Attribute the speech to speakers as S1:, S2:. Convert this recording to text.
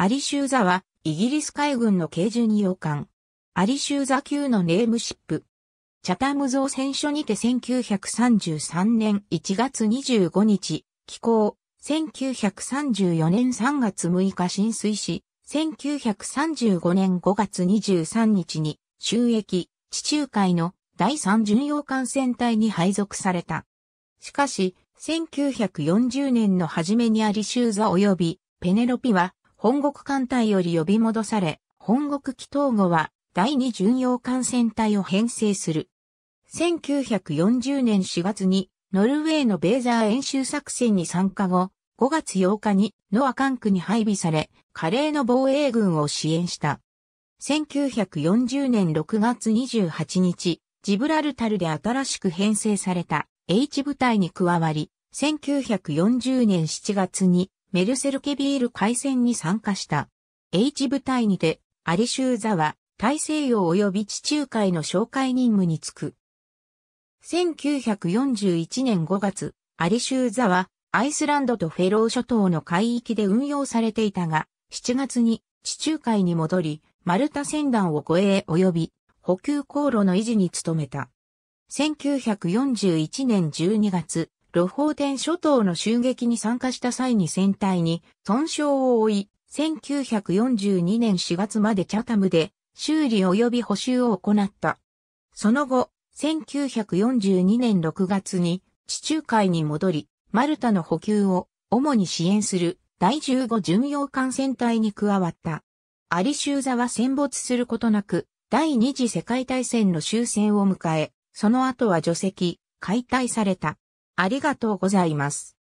S1: アリシューザは、イギリス海軍の軽巡洋艦。アリシューザ級のネームシップ。チャタム造船所にて1933年1月25日、寄港。1934年3月6日浸水し、1935年5月23日に、収益、地中海の第3巡洋艦船隊に配属された。しかし、1940年の初めにアリシューザ及びペネロピは本国艦隊より呼び戻され、本国機祷後は第二巡洋艦船隊を編成する。1940年4月にノルウェーのベーザー演習作戦に参加後、5月8日にノア艦区に配備され、華麗の防衛軍を支援した。1940年6月28日、ジブラルタルで新しく編成された H 部隊に加わり、1940年7月にメルセルケビール海戦に参加した。H 部隊にて、アリシューザは、大西洋及び地中海の紹介任務に就く。1941年5月、アリシューザは、アイスランドとフェロー諸島の海域で運用されていたが、7月に地中海に戻り、マルタ船団を護衛及び補給航路の維持に努めた。1941年12月、露法天諸島の襲撃に参加した際に船体に損傷を負い、1942年4月までチャタムで修理及び補修を行った。その後、1942年6月に地中海に戻り、マルタの補給を主に支援する第15巡洋艦船隊に加わった。アリシューザは戦没することなく、第二次世界大戦の終戦を迎え、その後は除籍、解体された。ありがとうございます。